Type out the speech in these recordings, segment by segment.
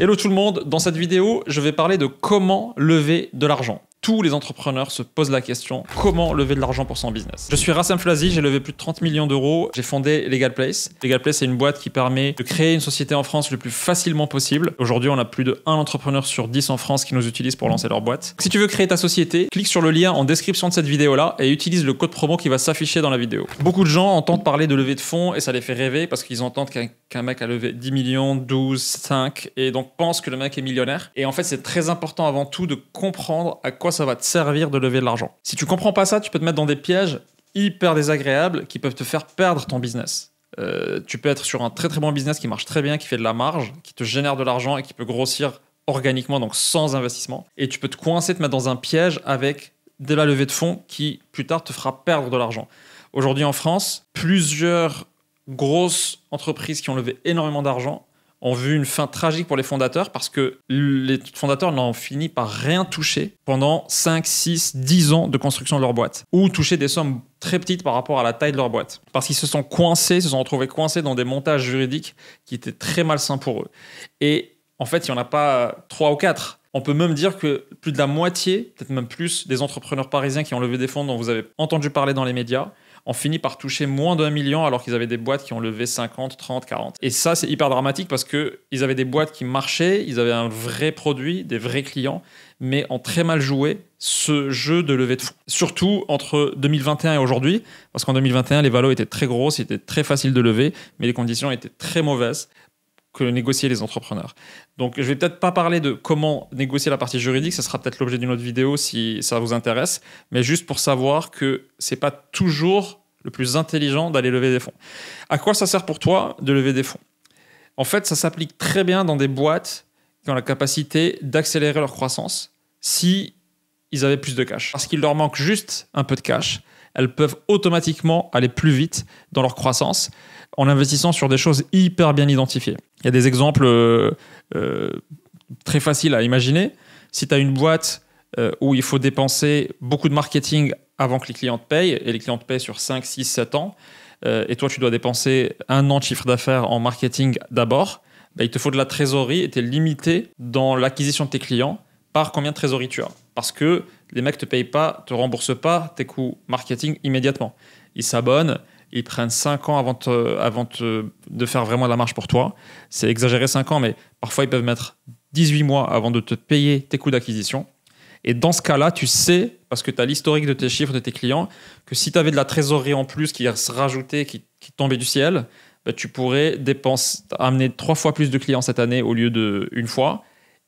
Hello tout le monde, dans cette vidéo, je vais parler de comment lever de l'argent tous les entrepreneurs se posent la question comment lever de l'argent pour son business Je suis Rassam Flazi, j'ai levé plus de 30 millions d'euros, j'ai fondé LegalPlace. Place. Legal Place est une boîte qui permet de créer une société en France le plus facilement possible. Aujourd'hui, on a plus de 1 entrepreneur sur 10 en France qui nous utilise pour lancer leur boîte. Si tu veux créer ta société, clique sur le lien en description de cette vidéo-là et utilise le code promo qui va s'afficher dans la vidéo. Beaucoup de gens entendent parler de levée de fonds et ça les fait rêver parce qu'ils entendent qu'un mec a levé 10 millions, 12, 5 et donc pensent que le mec est millionnaire. Et en fait, c'est très important avant tout de comprendre à quoi ça ça va te servir de lever de l'argent. Si tu comprends pas ça, tu peux te mettre dans des pièges hyper désagréables qui peuvent te faire perdre ton business. Euh, tu peux être sur un très très bon business qui marche très bien, qui fait de la marge, qui te génère de l'argent et qui peut grossir organiquement, donc sans investissement. Et tu peux te coincer, te mettre dans un piège avec de la levée de fonds qui plus tard te fera perdre de l'argent. Aujourd'hui en France, plusieurs grosses entreprises qui ont levé énormément d'argent ont vu une fin tragique pour les fondateurs parce que les fondateurs n'ont fini par rien toucher pendant 5, 6, 10 ans de construction de leur boîte ou toucher des sommes très petites par rapport à la taille de leur boîte parce qu'ils se sont coincés, se sont retrouvés coincés dans des montages juridiques qui étaient très malsains pour eux. Et en fait, il n'y en a pas 3 ou 4. On peut même dire que plus de la moitié, peut-être même plus, des entrepreneurs parisiens qui ont levé des fonds dont vous avez entendu parler dans les médias ont fini par toucher moins d'un million alors qu'ils avaient des boîtes qui ont levé 50, 30, 40. Et ça, c'est hyper dramatique parce qu'ils avaient des boîtes qui marchaient, ils avaient un vrai produit, des vrais clients, mais ont très mal joué ce jeu de levée de fonds. Surtout entre 2021 et aujourd'hui, parce qu'en 2021, les valos étaient très grosses, c'était très facile de lever, mais les conditions étaient très mauvaises que négocier les entrepreneurs. Donc je vais peut-être pas parler de comment négocier la partie juridique, ça sera peut-être l'objet d'une autre vidéo si ça vous intéresse, mais juste pour savoir que c'est pas toujours le plus intelligent d'aller lever des fonds. À quoi ça sert pour toi de lever des fonds En fait, ça s'applique très bien dans des boîtes qui ont la capacité d'accélérer leur croissance si ils avaient plus de cash. Parce qu'il leur manque juste un peu de cash elles peuvent automatiquement aller plus vite dans leur croissance en investissant sur des choses hyper bien identifiées. Il y a des exemples euh, euh, très faciles à imaginer. Si tu as une boîte euh, où il faut dépenser beaucoup de marketing avant que les clients te payent, et les clients te payent sur 5, 6, 7 ans, et toi tu dois dépenser un an de chiffre d'affaires en marketing d'abord, bah, il te faut de la trésorerie et tu es limité dans l'acquisition de tes clients par combien de trésorerie tu as parce que les mecs te payent pas, te remboursent pas tes coûts marketing immédiatement. Ils s'abonnent, ils prennent 5 ans avant, avant de faire vraiment la marche pour toi. C'est exagéré 5 ans, mais parfois ils peuvent mettre 18 mois avant de te payer tes coûts d'acquisition. Et dans ce cas-là, tu sais, parce que tu as l'historique de tes chiffres, de tes clients, que si tu avais de la trésorerie en plus qui se rajoutait, qui, tombait du ciel, bah, tu pourrais amener trois fois plus de clients cette année au lieu de une fois.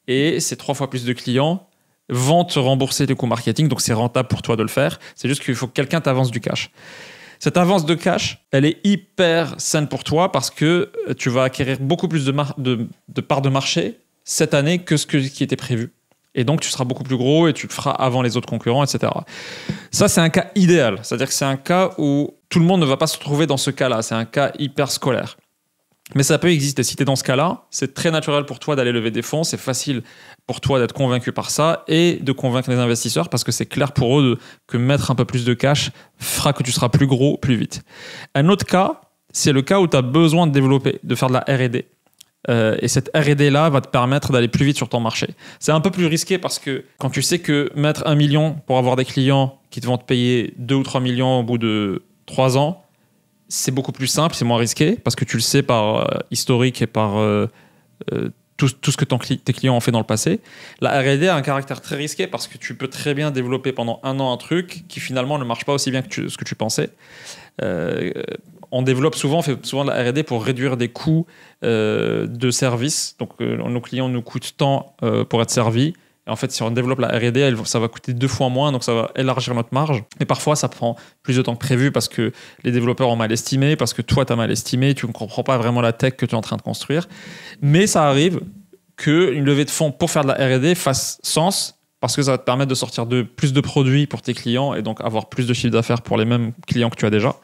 Et ces trois fois plus de clients vente rembourser tes coûts marketing, donc c'est rentable pour toi de le faire. C'est juste qu'il faut que quelqu'un t'avance du cash. Cette avance de cash, elle est hyper saine pour toi parce que euh, tu vas acquérir beaucoup plus de, parts de marché cette année que ce qui était prévu. Et donc, tu seras beaucoup plus gros et tu le feras avant les autres concurrents, etc. Ça, c'est un cas idéal. C'est-à-dire que c'est un cas où tout le monde ne va pas se trouver dans ce cas-là. C'est un cas hyper scolaire. Mais ça peut exister. Si tu es dans ce cas-là, c'est très naturel pour toi d'aller lever des fonds, c'est facile pour toi d'être convaincu par ça et de convaincre les investisseurs parce que c'est clair pour eux que mettre un peu plus de cash fera que tu seras plus gros plus vite. Un autre cas, c'est le cas où tu as besoin de développer, de faire de la RD. Euh, et cette R&D là va te permettre d'aller plus vite sur ton marché. C'est un peu plus risqué parce que quand tu sais que mettre un million pour avoir des clients qui te vont te payer deux ou trois millions au bout de 3 ans, c'est beaucoup plus simple, c'est moins risqué, parce que tu le sais par euh, historique et par euh, euh, tout, ce que tes clients ont fait dans le passé. La RD a un caractère très risqué, parce que tu peux très bien développer pendant un an un truc qui finalement ne marche pas aussi bien que ce que tu pensais. on développe souvent, on fait souvent de la RD pour réduire des coûts de service. Donc nos clients nous coûtent tant pour être servis en fait, si on développe la RD, ça va coûter deux fois moins, donc ça va élargir notre marge. Mais parfois, ça prend plus de temps que prévu parce que les développeurs ont mal estimé, parce que toi, tu as mal estimé, tu ne comprends pas vraiment la tech que tu es en train de construire. Mais ça arrive qu'une levée de fonds pour faire de la RD fasse sens parce que ça va te permettre de sortir de, plus de produits pour tes clients et donc avoir plus de chiffre d'affaires pour les mêmes clients que tu as déjà.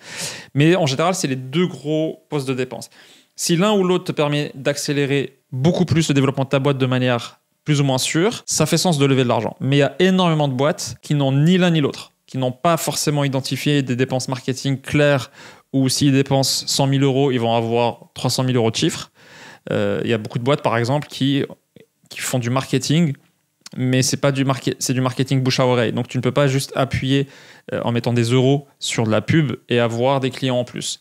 Mais en général, c'est les deux gros postes de dépenses. Si l'un ou l'autre te permet d'accélérer beaucoup plus le développement de ta boîte de manière plus ou moins sûr, ça fait sens de lever de l'argent. Mais il y a énormément de boîtes qui n'ont ni l'un ni l'autre, qui n'ont pas forcément identifié des dépenses marketing claires ou s'ils dépensent 100 000 euros, ils vont avoir 300 000 euros de chiffre. Euh, il y a beaucoup de boîtes, par exemple, qui, font du marketing, mais c'est pas du, c'est du marketing bouche à oreille. Donc tu ne peux pas juste appuyer euh, en mettant des euros sur de la pub et avoir des clients en plus.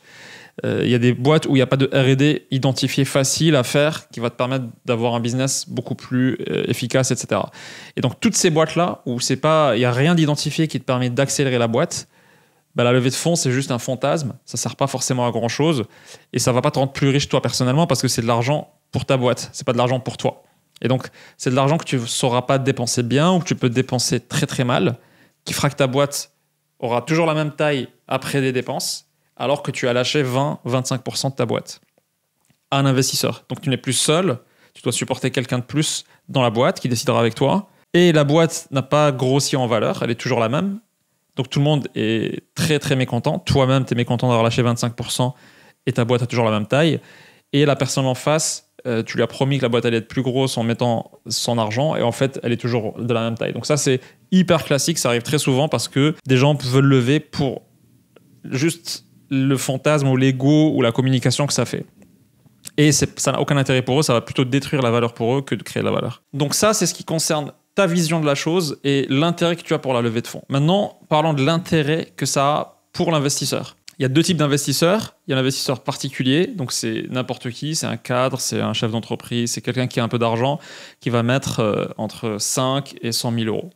Euh, il y a des boîtes où il n'y a pas de RD identifié facile à faire qui va te permettre d'avoir un business beaucoup plus euh, efficace, etc. Et donc, toutes ces boîtes-là où il n'y a rien d'identifié qui te permet d'accélérer la boîte, bah, la levée de fonds, c'est juste un fantasme. Ça ne sert pas forcément à grand-chose. Et ça ne va pas te rendre plus riche, toi, personnellement, parce que c'est de l'argent pour ta boîte. c'est pas de l'argent pour toi. Et donc, c'est de l'argent que tu ne sauras pas dépenser bien ou que tu peux dépenser très, très mal, qui fera que ta boîte aura toujours la même taille après des dépenses alors que tu as lâché 20-25% de ta boîte à un investisseur. Donc tu n'es plus seul, tu dois supporter quelqu'un de plus dans la boîte qui décidera avec toi. Et la boîte n'a pas grossi en valeur, elle est toujours la même. Donc tout le monde est très très mécontent. Toi-même, tu es mécontent d'avoir lâché 25% et ta boîte a toujours la même taille. Et la personne en face, euh, tu lui as promis que la boîte allait être plus grosse en mettant son argent et en fait, elle est toujours de la même taille. Donc ça, c'est hyper classique, ça arrive très souvent parce que des gens veulent lever pour juste le fantasme ou l'ego ou la communication que ça fait. Et ça n'a aucun intérêt pour eux, ça va plutôt détruire la valeur pour eux que de créer la valeur. Donc ça, c'est ce qui concerne ta vision de la chose et l'intérêt que tu as pour la levée de fonds. Maintenant, parlons de l'intérêt que ça a pour l'investisseur. Il y a deux types d'investisseurs. Il y a l'investisseur particulier, donc c'est n'importe qui, c'est un cadre, c'est un chef d'entreprise, c'est quelqu'un qui a un peu d'argent, qui va mettre euh, entre 5 et 100 000 euros.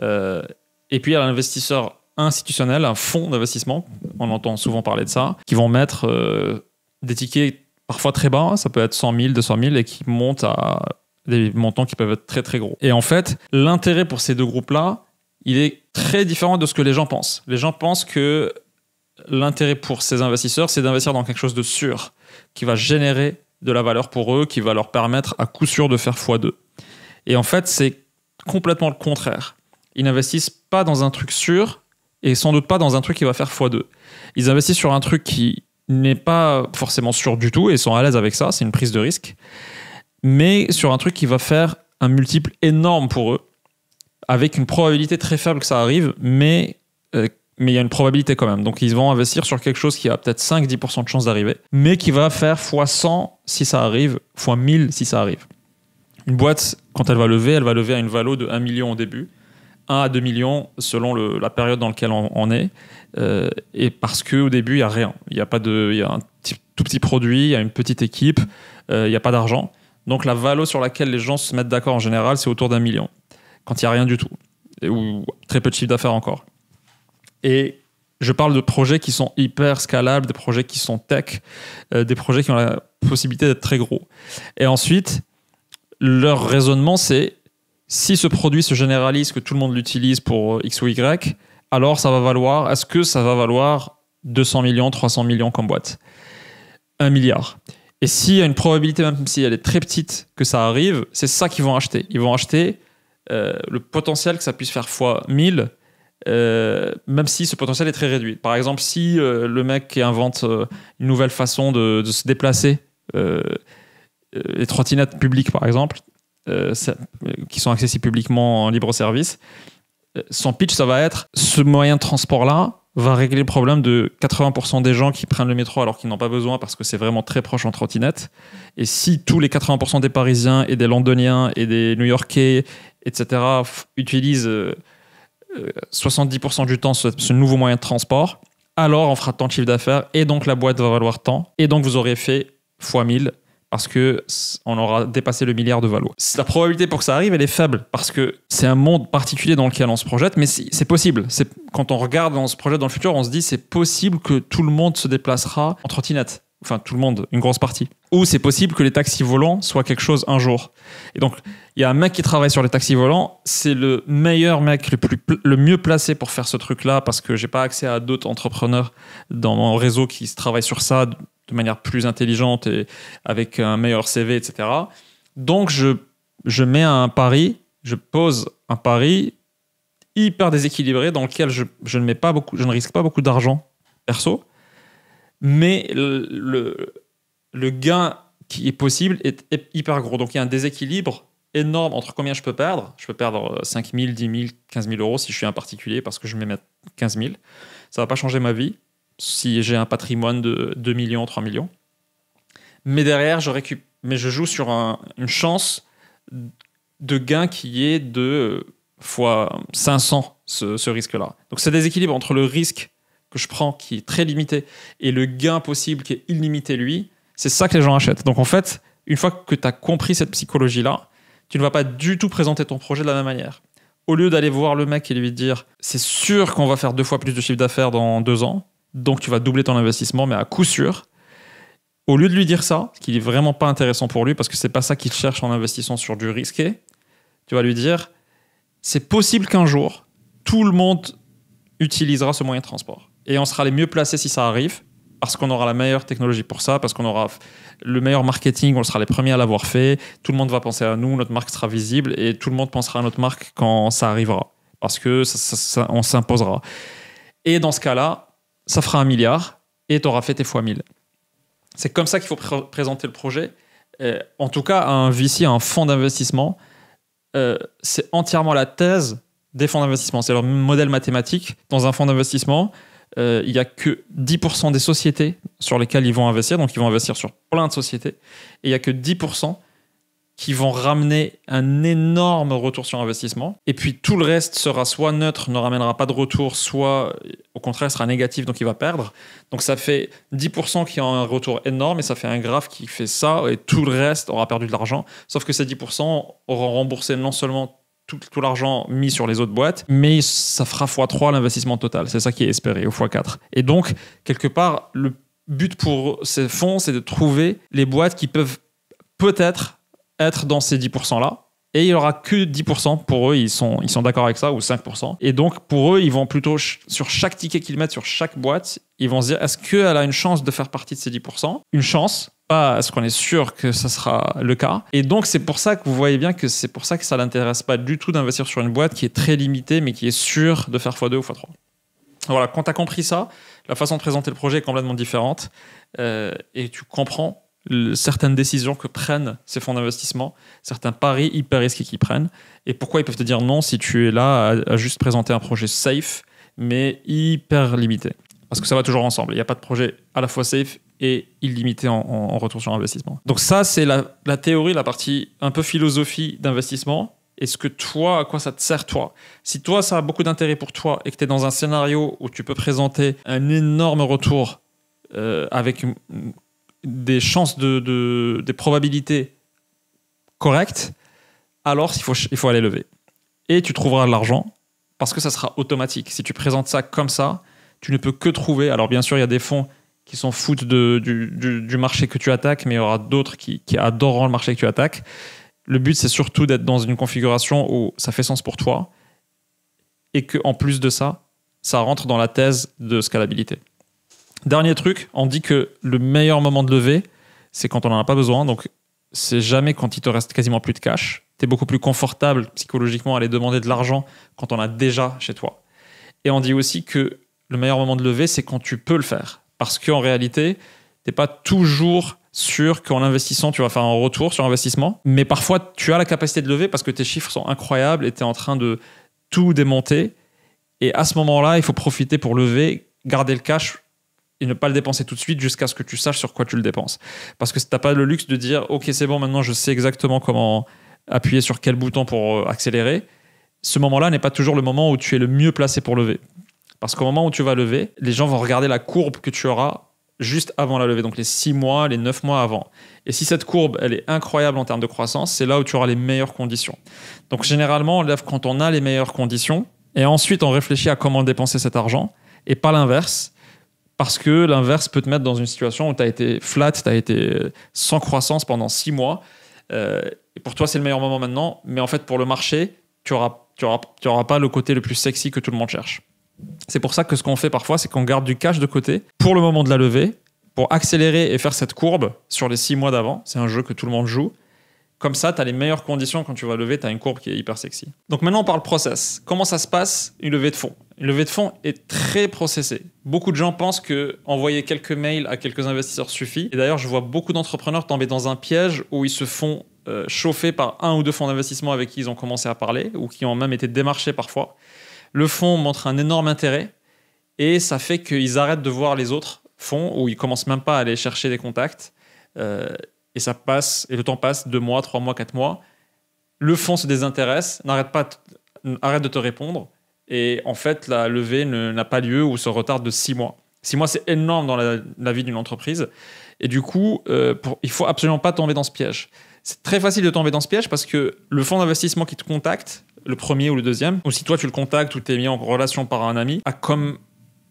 Euh, et puis il y a l'investisseur institutionnel un fonds d'investissement, on entend souvent parler de ça, qui vont mettre euh, des tickets parfois très bas, ça peut être 100 000, 200 000, et qui montent à des montants qui peuvent être très très gros. Et en fait, l'intérêt pour ces deux groupes-là, il est très différent de ce que les gens pensent. Les gens pensent que l'intérêt pour ces investisseurs, c'est d'investir dans quelque chose de sûr, qui va générer de la valeur pour eux, qui va leur permettre à coup sûr de faire x2. Et en fait, c'est complètement le contraire. Ils n'investissent pas dans un truc sûr, et sans doute pas dans un truc qui va faire x2. Ils investissent sur un truc qui n'est pas forcément sûr du tout et sont à l'aise avec ça, c'est une prise de risque, mais sur un truc qui va faire un multiple énorme pour eux, avec une probabilité très faible que ça arrive, mais euh, mais il y a une probabilité quand même. Donc ils vont investir sur quelque chose qui a peut-être 5-10% de chances d'arriver, mais qui va faire x100 si ça arrive, x1000 si ça arrive. Une boîte, quand elle va lever, elle va lever à une valeur de 1 million au début. 1 à 2 millions selon la période dans laquelle on, est. Euh, et parce qu'au début, il n'y a rien. Il y a, pas de, y a un tout petit produit, il y a une petite équipe, euh, il n'y a pas d'argent. Donc la valo sur laquelle les gens se mettent d'accord en général, c'est autour d'un million. Quand il n'y a rien du tout. ou très peu de chiffre d'affaires encore. Et je parle de projets qui sont hyper scalables, des projets qui sont tech, euh, des projets qui ont la possibilité d'être très gros. Et ensuite, leur raisonnement, c'est si ce produit se généralise, que tout le monde l'utilise pour euh, X ou Y, alors ça va valoir, est-ce que ça va valoir 200 millions, 300 millions comme boîte Un milliard. Et s'il y a une probabilité, même si elle est très petite, que ça arrive, c'est ça qu'ils vont acheter. Ils vont acheter euh, le potentiel que ça puisse faire fois 1000, euh, même si ce potentiel est très réduit. Par exemple, si le mec invente une nouvelle façon de, de se déplacer, les trottinettes publiques par exemple, euh, euh, qui sont accessibles publiquement en libre service, euh, son pitch, ça va être ce moyen de transport-là va régler le problème de 80% des gens qui prennent le métro alors qu'ils n'ont pas besoin parce que c'est vraiment très proche en trottinette. Et si tous les 80% des Parisiens et des Londoniens et des New-Yorkais, etc., utilisent 70% du temps ce, ce, nouveau moyen de transport, alors on fera tant de chiffre d'affaires et donc la boîte va valoir tant. Et donc vous aurez fait x 1000 parce que on aura dépassé le milliard de valois. La probabilité pour que ça arrive, elle est faible parce que c'est un monde particulier dans lequel on se projette, mais c'est possible. quand on regarde, dans ce projet dans le futur, on se dit c'est possible que tout le monde se déplacera en trottinette. Enfin, tout le monde, une grosse partie. Ou c'est possible que les taxis volants soient quelque chose un jour. Et donc, il y a un mec qui travaille sur les taxis volants. C'est le meilleur mec, le, plus, le mieux placé pour faire ce truc-là parce que j'ai pas accès à d'autres entrepreneurs dans mon réseau qui travaillent sur ça de manière plus intelligente et avec un meilleur CV, etc. Donc, je, mets un pari, je pose un pari hyper déséquilibré dans lequel je, ne, mets pas beaucoup, je ne risque pas beaucoup d'argent perso, mais le, le, gain qui est possible est hyper gros. Donc, il y a un déséquilibre énorme entre combien je peux perdre. Je peux perdre 5 000, 10 000, 15 000 euros si je suis un particulier parce que je mets 15 000. Ça va pas changer ma vie si j'ai un patrimoine de 2 millions, 3 millions. Mais derrière, je, mais je joue sur une chance de gain qui est de fois 500 ce, ce risque-là. Donc ce déséquilibre entre le risque que je prends qui est très limité et le gain possible qui est illimité lui, c'est ça que les gens achètent. Donc en fait, une fois que tu as compris cette psychologie-là, tu ne vas pas du tout présenter ton projet de la même manière. Au lieu d'aller voir le mec et lui dire c'est sûr qu'on va faire deux fois plus de chiffre d'affaires dans deux ans, donc tu vas doubler ton investissement, mais à coup sûr. Au lieu de lui dire ça, ce qui n'est vraiment pas intéressant pour lui, parce que c'est pas ça qu'il cherche en investissant sur du risqué, tu vas lui dire, c'est possible qu'un jour, tout le monde utilisera ce moyen de transport. Et on sera les mieux placés si ça arrive, parce qu'on aura la meilleure technologie pour ça, parce qu'on aura le meilleur marketing, on sera les premiers à l'avoir fait, tout le monde va penser à nous, notre marque sera visible, et tout le monde pensera à notre marque quand ça arrivera, parce que on s'imposera. Et dans ce cas-là, ça fera un milliard et tu auras fait tes fois 1000. C'est comme ça qu'il faut présenter le projet. Euh, en tout cas, un VC, un fonds d'investissement, euh, c'est entièrement la thèse des fonds d'investissement. C'est leur modèle mathématique. Dans un fonds d'investissement, euh, il n'y a que 10% des sociétés sur lesquelles ils vont investir. Donc, ils vont investir sur plein de sociétés. Et il n'y a que 10% qui vont ramener un énorme retour sur investissement. Et puis tout le reste sera soit neutre, ne ramènera pas de retour, soit au contraire sera négatif, donc il va perdre. Donc ça fait 10% qui ont un retour énorme et ça fait un graphe qui fait ça et tout le reste aura perdu de l'argent. Sauf que ces 10% auront remboursé non seulement tout, l'argent mis sur les autres boîtes, mais ça fera x3 l'investissement total. C'est ça qui est espéré, au x4. Et donc, quelque part, le but pour ces fonds, c'est de trouver les boîtes qui peuvent peut-être être dans ces 10%-là. Et il n'y aura que 10%. Pour eux, ils sont, ils sont d'accord avec ça, ou 5%. Et donc, pour eux, ils vont plutôt, sur chaque ticket qu'ils mettent, sur chaque boîte, ils vont se dire, est-ce qu'elle a une chance de faire partie de ces 10% Une chance, pas est ce qu'on est sûr que ça sera le cas. Et donc, c'est pour ça que vous voyez bien que c'est pour ça que ça l'intéresse pas du tout d'investir sur une boîte qui est très limitée, mais qui est sûre de faire x2 ou x3. Voilà, quand tu as compris ça, la façon de présenter le projet est complètement différente euh, et tu comprends certaines décisions que prennent ces fonds d'investissement, certains paris hyper risqués qu'ils prennent, et pourquoi ils peuvent te dire non si tu es là à, juste présenter un projet safe, mais hyper limité. Parce que ça va toujours ensemble. Il n'y a pas de projet à la fois safe et illimité en, retour sur investissement. Donc ça, c'est la, théorie, la partie un peu philosophie d'investissement. Est-ce que toi, à quoi ça te sert, toi Si toi, ça a beaucoup d'intérêt pour toi et que tu es dans un scénario où tu peux présenter un énorme retour euh, avec une des chances, de, des probabilités correctes, alors il faut, il faut aller lever. Et tu trouveras de l'argent parce que ça sera automatique. Si tu présentes ça comme ça, tu ne peux que trouver. Alors bien sûr, il y a des fonds qui s'en foutent de, du, marché que tu attaques, mais il y aura d'autres qui, qui adoreront le marché que tu attaques. Le but, c'est surtout d'être dans une configuration où ça fait sens pour toi et qu'en plus de ça, ça rentre dans la thèse de scalabilité. Dernier truc, on dit que le meilleur moment de lever, c'est quand on n'en a pas besoin. Donc, c'est jamais quand il te reste quasiment plus de cash. Tu es beaucoup plus confortable psychologiquement à aller demander de l'argent quand on a déjà chez toi. Et on dit aussi que le meilleur moment de lever, c'est quand tu peux le faire. Parce qu'en réalité, tu n'es pas toujours sûr qu'en investissant, tu vas faire un retour sur investissement. Mais parfois, tu as la capacité de lever parce que tes chiffres sont incroyables et tu es en train de tout démonter. Et à ce moment-là, il faut profiter pour lever, garder le cash et ne pas le dépenser tout de suite jusqu'à ce que tu saches sur quoi tu le dépenses. Parce que tu n'as pas le luxe de dire, OK, c'est bon, maintenant je sais exactement comment appuyer sur quel bouton pour euh, accélérer. Ce moment-là n'est pas toujours le moment où tu es le mieux placé pour lever. Parce qu'au moment où tu vas lever, les gens vont regarder la courbe que tu auras juste avant la levée, donc les 6 mois, les 9 mois avant. Et si cette courbe, elle est incroyable en termes de croissance, c'est là où tu auras les meilleures conditions. Donc généralement, on lève quand on a les meilleures conditions, et ensuite on réfléchit à comment dépenser cet argent, et pas l'inverse. Parce que l'inverse peut te mettre dans une situation où tu as été flat, tu as été euh, sans croissance pendant six mois. Euh, et pour toi, c'est le meilleur moment maintenant. Mais en fait, pour le marché, tu n'auras tu auras, pas le côté le plus sexy que tout le monde cherche. C'est pour ça que ce qu'on fait parfois, c'est qu'on garde du cash de côté pour le moment de la levée, pour accélérer et faire cette courbe sur les six mois d'avant. C'est un jeu que tout le monde joue. Comme ça, tu as les meilleures conditions quand tu vas lever, tu as une courbe qui est hyper sexy. Donc maintenant, on parle process. Comment ça se passe une levée de fonds une levée de fonds est très processé. Beaucoup de gens pensent que envoyer quelques mails à quelques investisseurs suffit. Et d'ailleurs, je vois beaucoup d'entrepreneurs tomber dans un piège où ils se font euh, chauffer par un ou deux fonds d'investissement avec qui ils ont commencé à parler ou qui ont même été démarchés parfois. Le fonds montre un énorme intérêt et ça fait qu'ils arrêtent de voir les autres fonds ou ils commencent même pas à aller chercher des contacts. Euh, et ça passe, et le temps passe, deux mois, trois mois, quatre mois. Le fonds se désintéresse, n'arrête pas, arrête de te répondre. Et en fait, la levée n'a pas lieu ou se retarde de six mois. Six mois, c'est énorme dans la, vie d'une entreprise. Et du coup, il euh, ne il faut absolument pas tomber dans ce piège. C'est très facile de tomber dans ce piège parce que le fonds d'investissement qui te contacte, le premier ou le deuxième, ou si toi tu le contactes ou tu es mis en relation par un ami, a comme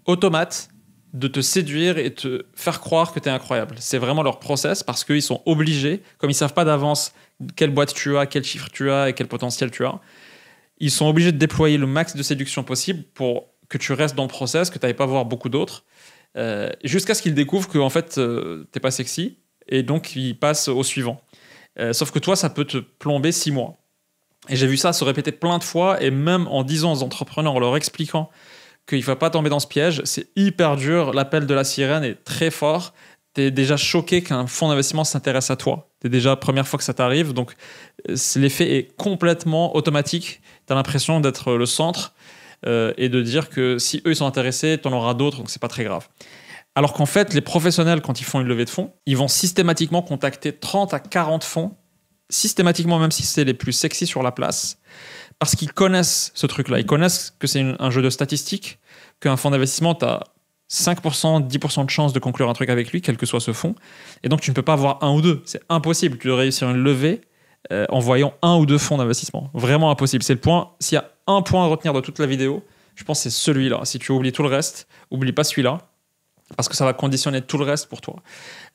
automate de te séduire et te faire croire que tu es incroyable. C'est vraiment leur process parce qu'ils sont obligés, comme ils savent pas d'avance quelle boîte tu as, quel chiffre tu as et quel potentiel tu as, ils sont obligés de déployer le max de séduction possible pour que tu restes dans le process, que tu n'ailles pas voir beaucoup d'autres, euh, jusqu'à ce qu'ils découvrent que en fait, euh, t'es pas sexy, et donc ils passent au suivant. Euh, sauf que toi, ça peut te plomber six mois. Et j'ai vu ça se répéter plein de fois, et même en disant aux entrepreneurs, en leur expliquant qu'il ne faut pas tomber dans ce piège, c'est hyper dur, l'appel de la sirène est très fort, tu es déjà choqué qu'un fonds d'investissement s'intéresse à toi. Tu es déjà la première fois que ça t'arrive, donc l'effet est complètement automatique tu as l'impression d'être le centre euh, et de dire que si eux ils sont intéressés, tu en auras d'autres, donc c'est pas très grave. Alors qu'en fait, les professionnels, quand ils font une levée de fonds, ils vont systématiquement contacter 30 à 40 fonds, systématiquement, même si c'est les plus sexy sur la place, parce qu'ils connaissent ce truc-là. Ils connaissent que c'est un jeu de statistiques, qu'un fonds d'investissement, tu as 5%, 10% de chance de conclure un truc avec lui, quel que soit ce fonds. Et donc, tu ne peux pas avoir un ou deux. C'est impossible. Tu dois réussir une levée euh, en voyant un ou deux fonds d'investissement. Vraiment impossible. C'est le point. S'il y a un point à retenir de toute la vidéo, je pense que c'est celui-là. Si tu oublies tout le reste, oublie pas celui-là, parce que ça va conditionner tout le reste pour toi.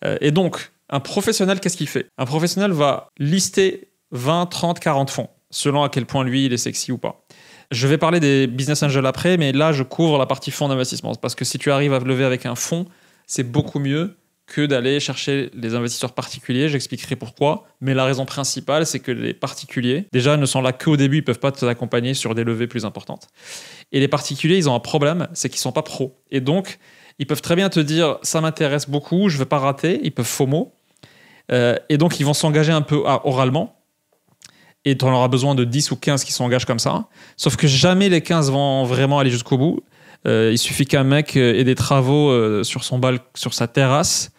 Euh, et donc, un professionnel, qu'est-ce qu'il fait Un professionnel va lister 20, 30, 40 fonds, selon à quel point lui, il est sexy ou pas. Je vais parler des business angels après, mais là, je couvre la partie fonds d'investissement, parce que si tu arrives à lever avec un fonds, c'est beaucoup mieux que d'aller chercher les investisseurs particuliers. J'expliquerai pourquoi. Mais la raison principale, c'est que les particuliers, déjà, ne sont là qu'au début, ils ne peuvent pas accompagner sur des levées plus importantes. Et les particuliers, ils ont un problème, c'est qu'ils ne sont pas pros. Et donc, ils peuvent très bien te dire, ça m'intéresse beaucoup, je ne veux pas rater, ils peuvent FOMO. Euh, et donc, ils vont s'engager un peu oralement. Et tu en auras besoin de 10 ou 15 qui s'engagent comme ça. Sauf que jamais les 15 vont vraiment aller jusqu'au bout. Euh, il suffit qu'un mec euh, ait des travaux euh, sur son bal, sur sa terrasse,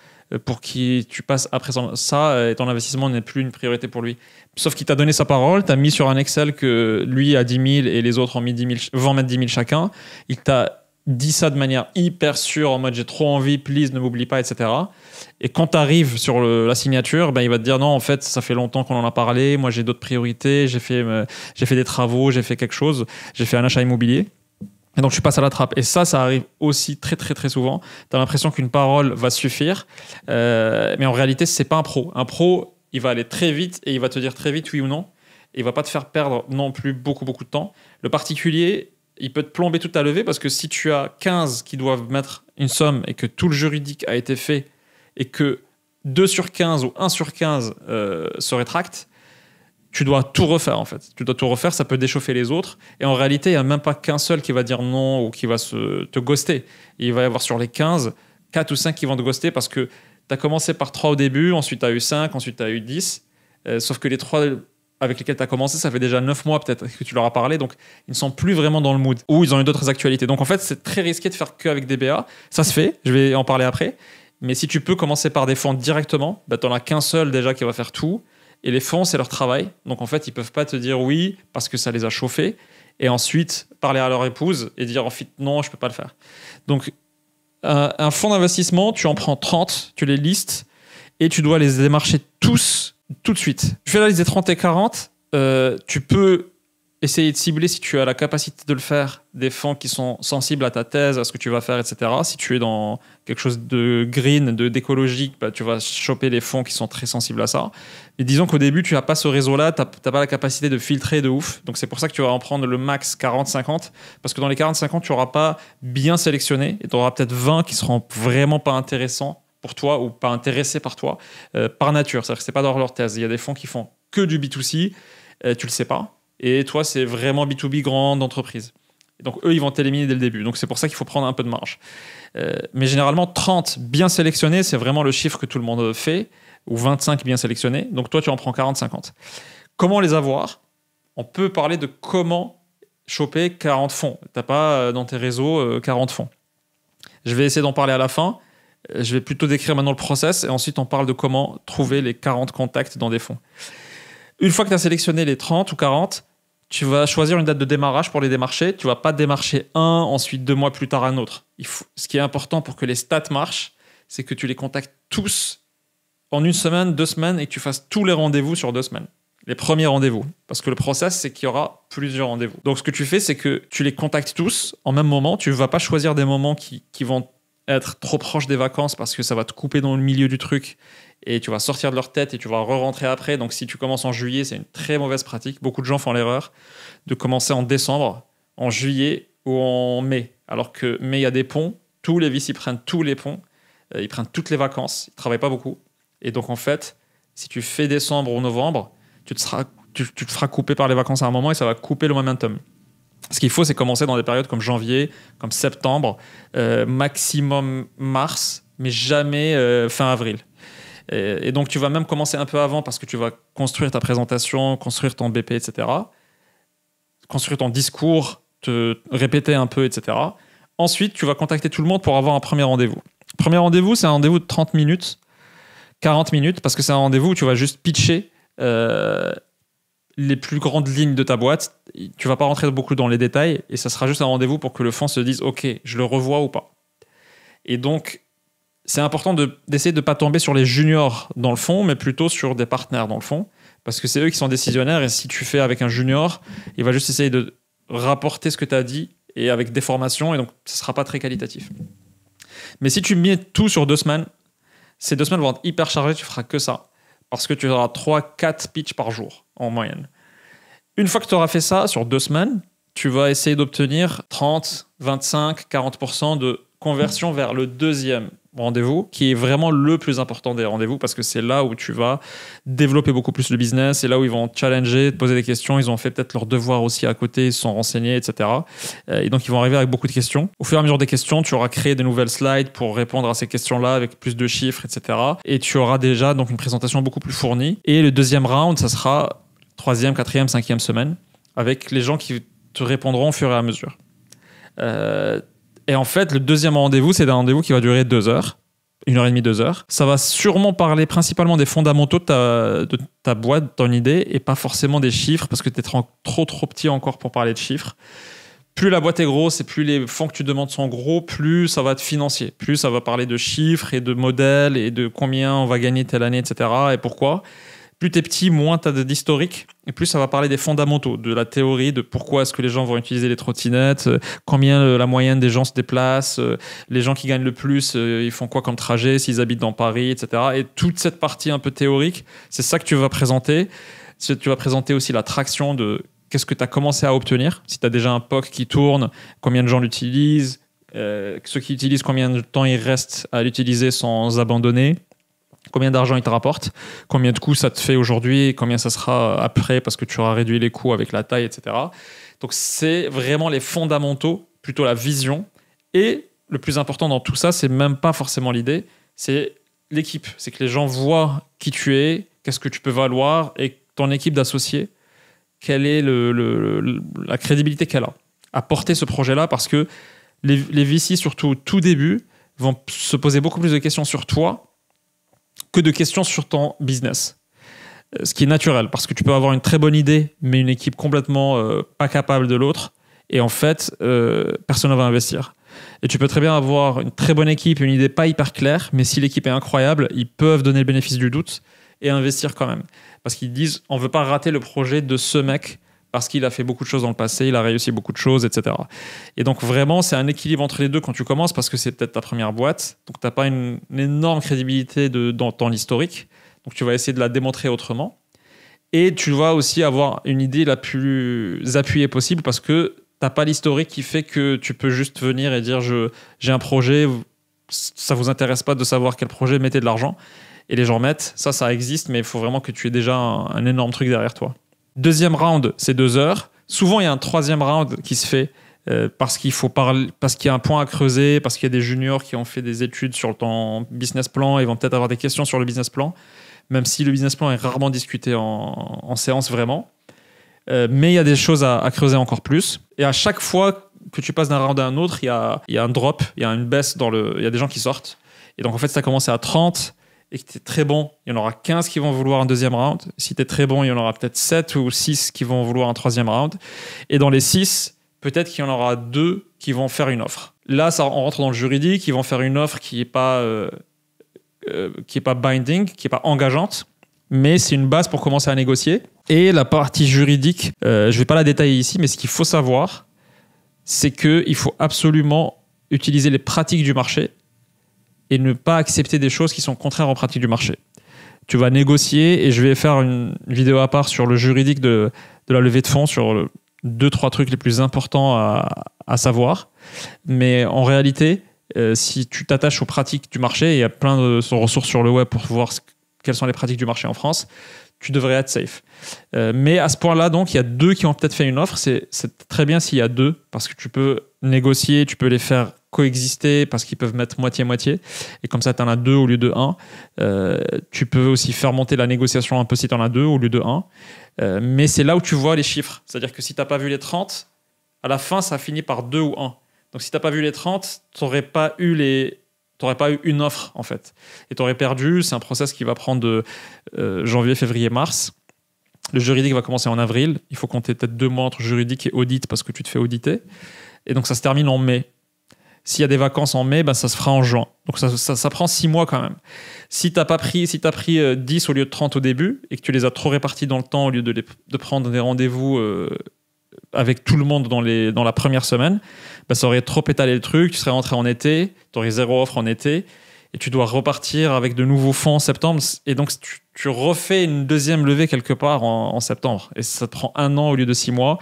pour qui tu passes à présent ça et ton investissement n'est plus une priorité pour lui. Sauf qu'il t'a donné sa parole, t'as mis sur un Excel que lui a 10 000 et les autres vont mettre 10 000 chacun. Il t'a dit ça de manière hyper sûre, en mode j'ai trop envie, please ne m'oublie pas, etc. Et quand t'arrives sur la signature, ben, il va te dire non, en fait, ça fait longtemps qu'on en a parlé, moi j'ai d'autres priorités, j'ai fait, j'ai fait des travaux, j'ai fait quelque chose, j'ai fait un achat immobilier. Et donc tu passes à la trappe. Et ça, ça arrive aussi très très très souvent. Tu as l'impression qu'une parole va suffire, euh, mais en réalité, ce n'est pas un pro. Un pro, il va aller très vite et il va te dire très vite oui ou non. Et il va pas te faire perdre non plus beaucoup beaucoup de temps. Le particulier, il peut te plomber toute ta levée parce que si tu as 15 qui doivent mettre une somme et que tout le juridique a été fait et que 2 sur 15 ou 1 sur 15 euh, se rétractent, tu dois tout refaire en fait. Tu dois tout refaire, ça peut déchauffer les autres. Et en réalité, il n'y a même pas qu'un seul qui va dire non ou qui va te ghoster. Il va y avoir sur les 15, 4 ou 5 qui vont te ghoster parce que tu as commencé par 3 au début, ensuite tu as eu 5, ensuite tu as eu 10. Euh, sauf que les 3 avec lesquels tu as commencé, ça fait déjà 9 mois peut-être que tu leur as parlé, donc ils ne sont plus vraiment dans le mood. Ou ils ont eu d'autres actualités. Donc en fait, c'est très risqué de faire avec des BA. Ça se fait, je vais en parler après. Mais si tu peux commencer par des fonds directement, ben bah, tu n'en as qu'un seul déjà qui va faire tout et les fonds, c'est leur travail. Donc en fait, ils peuvent pas te dire oui parce que ça les a chauffés. Et ensuite, parler à leur épouse et dire en fait non, je peux pas le faire. Donc un fonds d'investissement, tu en prends 30, tu les listes et tu dois les démarcher tous tout de suite. Tu fais la liste des 30 et 40. Euh, tu peux essayer de cibler si tu as la capacité de le faire des fonds qui sont sensibles à ta thèse, à ce que tu vas faire, etc. Si tu es dans quelque chose de green, de d'écologique, bah, tu vas choper les fonds qui sont très sensibles à ça. Mais disons qu'au début, tu n'as pas ce réseau-là, tu n'as pas la capacité de filtrer de ouf. Donc c'est pour ça que tu vas en prendre le max 40-50, parce que dans les 40-50, tu n'auras pas bien sélectionné et tu auras peut-être 20 qui seront vraiment pas intéressants pour toi ou pas intéressés par toi euh, par nature. C'est-à-dire que ce pas dans leur thèse. Il y a des fonds qui font que du B2C, euh, tu le sais pas et toi, c'est vraiment B2B grande entreprise. donc, eux, ils vont t'éliminer dès le début. Donc, c'est pour ça qu'il faut prendre un peu de marge. Euh, mais généralement, 30 bien sélectionnés, c'est vraiment le chiffre que tout le monde fait, ou 25 bien sélectionnés. Donc, toi, tu en prends 40-50. Comment les avoir On peut parler de comment choper 40 fonds. Tu n'as pas euh, dans tes réseaux 40 euh, fonds. Je vais essayer d'en parler à la fin. Je vais plutôt décrire maintenant le process et ensuite on parle de comment trouver les 40 contacts dans des fonds. Une fois que tu as sélectionné les 30 ou 40, tu vas choisir une date de démarrage pour les démarcher. Tu vas pas démarcher un, ensuite deux mois plus tard un autre. ce qui est important pour que les stats marchent, c'est que tu les contactes tous en une semaine, deux semaines et que tu fasses tous les rendez-vous sur deux semaines. Les premiers rendez-vous. Parce que le process, c'est qu'il y aura plusieurs rendez-vous. Donc ce que tu fais, c'est que tu les contactes tous en même moment. Tu ne vas pas choisir des moments qui, vont être trop proches des vacances parce que ça va te couper dans le milieu du truc et tu vas sortir de leur tête et tu vas re-rentrer après. Donc si tu commences en juillet, c'est une très mauvaise pratique. Beaucoup de gens font l'erreur de commencer en décembre, en juillet ou en mai. Alors que mai, il y a des ponts, tous les vices, ils prennent tous les ponts, euh, ils prennent toutes les vacances, ils travaillent pas beaucoup. Et donc en fait, si tu fais décembre ou novembre, tu te, seras, tu, feras couper par les vacances à un moment et ça va couper le momentum. Ce qu'il faut, c'est commencer dans des périodes comme janvier, comme septembre, euh, maximum mars, mais jamais euh, fin avril. Et, donc, tu vas même commencer un peu avant parce que tu vas construire ta présentation, construire ton BP, etc. Construire ton discours, te répéter un peu, etc. Ensuite, tu vas contacter tout le monde pour avoir un premier rendez-vous. Premier rendez-vous, c'est un rendez-vous de 30 minutes, 40 minutes, parce que c'est un rendez-vous où tu vas juste pitcher euh, les plus grandes lignes de ta boîte. Tu vas pas rentrer beaucoup dans les détails et ça sera juste un rendez-vous pour que le fond se dise OK, je le revois ou pas. Et donc, c'est important d'essayer de ne de pas tomber sur les juniors dans le fond, mais plutôt sur des partenaires dans le fond, parce que c'est eux qui sont décisionnaires, et si tu fais avec un junior, il va juste essayer de rapporter ce que tu as dit, et avec des formations, et donc ce ne sera pas très qualitatif. Mais si tu mets tout sur deux semaines, ces deux semaines vont être hyper chargées, tu feras que ça, parce que tu auras 3-4 pitches par jour, en moyenne. Une fois que tu auras fait ça sur deux semaines, tu vas essayer d'obtenir 30, 25, 40% de conversion vers le deuxième rendez-vous, qui est vraiment le plus important des rendez-vous, parce que c'est là où tu vas développer beaucoup plus le business, c'est là où ils vont te challenger, te poser des questions, ils ont fait peut-être leur devoir aussi à côté, ils sont renseignés, etc. Euh, et donc ils vont arriver avec beaucoup de questions. Au fur et à mesure des questions, tu auras créé des nouvelles slides pour répondre à ces questions-là avec plus de chiffres, etc. Et tu auras déjà donc une présentation beaucoup plus fournie. Et le deuxième round, ça sera troisième, quatrième, cinquième semaine, avec les gens qui te répondront au fur et à mesure. Euh, et en fait, le deuxième rendez-vous, c'est un rendez-vous qui va durer deux heures une heure et demie, deux heures. Ça va sûrement parler principalement des fondamentaux de ta, boîte, de ton idée, et pas forcément des chiffres, parce que tu es trop, trop, petit encore pour parler de chiffres. Plus la boîte est grosse et plus les fonds que tu demandes sont gros, plus ça va te financer, Plus ça va parler de chiffres et de modèles et de combien on va gagner telle année, etc. et pourquoi. Plus tu es petit, moins tu as d'historique. Et plus ça va parler des fondamentaux, de la théorie, de pourquoi est-ce que les gens vont utiliser les trottinettes, euh, combien euh, la moyenne des gens se déplace, euh, les gens qui gagnent le plus, ils font quoi comme trajet, s'ils habitent dans Paris, etc. Et toute cette partie un peu théorique, c'est ça que tu vas présenter. Tu vas présenter aussi la traction de qu'est-ce que tu as commencé à obtenir, si tu as déjà un POC qui tourne, combien de gens l'utilisent, ceux qui l'utilisent, combien de temps il reste à l'utiliser sans abandonner, combien d'argent il te rapporte, combien de coûts ça te fait aujourd'hui, combien ça sera euh, après parce que tu auras réduit les coûts avec la taille, etc. Donc c'est vraiment les fondamentaux, plutôt la vision. Et le plus important dans tout ça, c'est même pas forcément l'idée, c'est l'équipe. C'est que les gens voient qui tu es, qu'est-ce que tu peux valoir et ton équipe d'associés, quelle est le, la crédibilité qu'elle a à porter ce projet-là parce que les, les VC, surtout au tout début, vont se poser beaucoup plus de questions sur toi que de questions sur ton business. Euh, ce qui est naturel, parce que tu peux avoir une très bonne idée, mais une équipe complètement euh, pas capable de l'autre, et en fait, euh, personne ne va investir. Et tu peux très bien avoir une très bonne équipe, une idée pas hyper claire, mais si l'équipe est incroyable, ils peuvent donner le bénéfice du doute et investir quand même. Parce qu'ils disent, on ne veut pas rater le projet de ce mec parce qu'il a fait beaucoup de choses dans le passé, il a réussi beaucoup de choses, etc. Et donc vraiment, c'est un équilibre entre les deux quand tu commences, parce que c'est peut-être ta première boîte, donc tu n'as pas une, énorme crédibilité dans, ton l'historique, donc tu vas essayer de la démontrer autrement. Et tu vas aussi avoir une idée la plus appuyée possible, parce que tu n'as pas l'historique qui fait que tu peux juste venir et dire j'ai un projet, ça ne vous intéresse pas de savoir quel projet, mettez de l'argent. Et les gens mettent, ça, ça existe, mais il faut vraiment que tu aies déjà un énorme truc derrière toi. Deuxième round, c'est deux heures. Souvent, il y a un troisième round qui se fait euh, parce qu'il faut parler, parce qu'il y a un point à creuser, parce qu'il y a des juniors qui ont fait des études sur ton business plan, ils vont peut-être avoir des questions sur le business plan, même si le business plan est rarement discuté en, séance vraiment. Euh, mais il y a des choses à, creuser encore plus. Et à chaque fois que tu passes d'un round à un autre, il y a, un drop, il y a une baisse dans le, il y a des gens qui sortent. Et donc en fait, ça commencé à 30, et que tu es très bon, il y en aura 15 qui vont vouloir un deuxième round. Si tu es très bon, il y en aura peut-être 7 ou 6 qui vont vouloir un troisième round. Et dans les 6, peut-être qu'il y en aura 2 qui vont faire une offre. Là, ça, on rentre dans le juridique, ils vont faire une offre qui n'est pas, euh, euh, qui est pas binding, qui n'est pas engageante, mais c'est une base pour commencer à négocier. Et la partie juridique, euh, je ne vais pas la détailler ici, mais ce qu'il faut savoir, c'est qu'il faut absolument utiliser les pratiques du marché et ne pas accepter des choses qui sont contraires aux pratiques du marché. Tu vas négocier et je vais faire une vidéo à part sur le juridique de, de la levée de fonds, sur deux, trois trucs les plus importants à, à savoir. Mais en réalité, euh, si tu t'attaches aux pratiques du marché, il y a plein de ressources sur le web pour voir quelles sont les pratiques du marché en France, tu devrais être safe. Euh, mais à ce point-là, donc, il y a deux qui ont peut-être fait une offre. C'est très bien s'il y a deux, parce que tu peux négocier, tu peux les faire coexister parce qu'ils peuvent mettre moitié-moitié. Et comme ça, tu en as deux au lieu de un. Euh, tu peux aussi faire monter la négociation un peu si tu en as deux au lieu de un. Euh, mais c'est là où tu vois les chiffres. C'est-à-dire que si tu pas vu les 30, à la fin, ça finit par deux ou un. Donc si tu pas vu les 30, tu n'aurais pas eu les t'aurais pas eu une offre en fait et t'aurais perdu c'est un process qui va prendre de, euh, janvier février mars le juridique va commencer en avril il faut compter peut-être deux mois entre juridique et audit parce que tu te fais auditer et donc ça se termine en mai s'il y a des vacances en mai, ben, ça se fera en juin. Donc ça, prend six mois quand même. Si tu as pris, si as pris 10 euh, au lieu de 30 au début et que tu les as trop répartis dans le temps au lieu de, prendre des rendez-vous euh, avec tout le monde dans, les, dans la première semaine, ben, ça aurait trop étalé le truc, tu serais rentré en été, tu aurais zéro offre en été, et tu dois repartir avec de nouveaux fonds en septembre, et donc tu, refais une deuxième levée quelque part en, en, septembre, et ça te prend un an au lieu de six mois,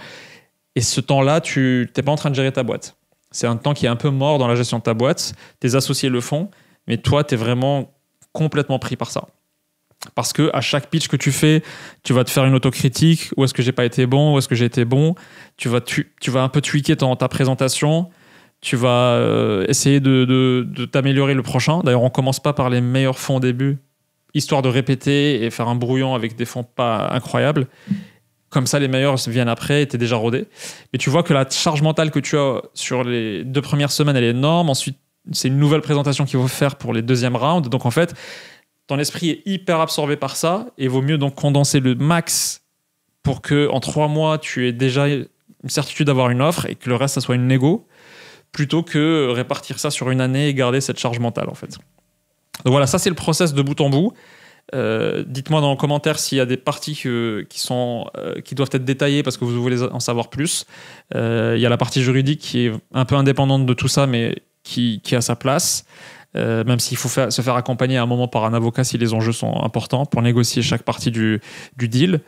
et ce temps-là, tu n'es pas en train de gérer ta boîte. C'est un temps qui est un peu mort dans la gestion de ta boîte. Tes associés le font, mais toi, tu es vraiment complètement pris par ça. Parce que à chaque pitch que tu fais, tu vas te faire une autocritique. Où est-ce que j'ai pas été bon Où est-ce que j'ai été bon tu vas, tu, vas un peu tweaker dans ta présentation. Tu vas euh, essayer de, de t'améliorer le prochain. D'ailleurs, on commence pas par les meilleurs fonds au début, histoire de répéter et faire un brouillon avec des fonds pas incroyables. Comme ça, les meilleurs viennent après et déjà rodé. Mais tu vois que la charge mentale que tu as sur les deux premières semaines, elle est énorme. Ensuite, c'est une nouvelle présentation qu'il faut faire pour les deuxièmes rounds. Donc en fait, ton esprit est hyper absorbé par ça et vaut mieux donc condenser le max pour que en trois mois, tu aies déjà une certitude d'avoir une offre et que le reste, ça soit une négo plutôt que répartir ça sur une année et garder cette charge mentale en fait. Donc voilà, ça c'est le process de bout en bout. Euh, dites-moi dans les commentaires s'il y a des parties qui, sont, euh, qui doivent être détaillées parce que vous voulez en savoir plus. Euh, il y a la partie juridique qui est un peu indépendante de tout ça, mais qui, a sa place. même s'il faut se faire accompagner à un moment par un avocat si les enjeux sont importants pour négocier chaque partie du, du deal.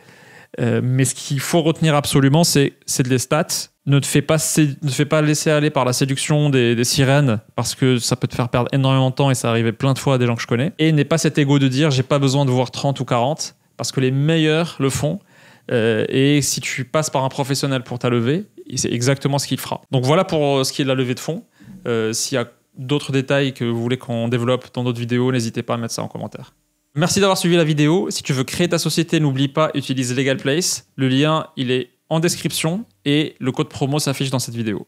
mais ce qu'il faut retenir absolument, c'est de les stats, ne te fais pas, ne pas laisser aller par la séduction des, sirènes parce que ça peut te faire perdre énormément de temps et ça arrivait plein de fois à des gens que je connais. Et n'aie pas cet ego de dire j'ai pas besoin de voir 30 ou 40 parce que les meilleurs le font. Euh, et si tu passes par un professionnel pour ta levée, c'est exactement ce qu'il fera. Donc voilà pour euh, ce qui est de la levée de fonds. Euh, s'il y a d'autres détails que vous voulez qu'on développe dans d'autres vidéos, n'hésitez pas à mettre ça en commentaire. Merci d'avoir suivi la vidéo. Si tu veux créer ta société, n'oublie pas, utilise Legal Place. Le lien, il est en description et le code promo s'affiche dans cette vidéo.